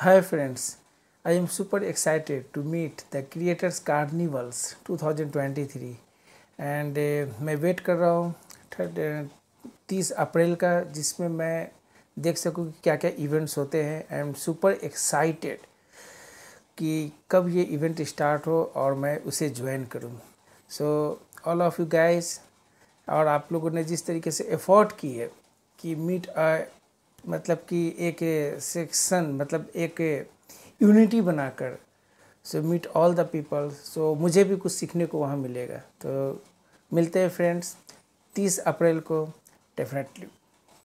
Hi friends, I am super excited to meet the Creators Carnivals 2023 and uh, मैं wait कर रहा हूँ uh, तीस अप्रैल का जिसमें मैं देख सकूँ कि क्या क्या इवेंट्स होते हैं आई एम सुपर एक्साइटेड कि कब ये इवेंट स्टार्ट हो और मैं उसे ज्वाइन करूँ so all of you guys और आप लोगों ने जिस तरीके से एफर्ट की है कि मीट मतलब कि एक सेक्शन मतलब एक यूनिटी बनाकर so meet all the people so मुझे भी कुछ सीखने को वहाँ मिलेगा तो मिलते हैं फ्रेंड्स तीस अप्रैल को डेफिनेटली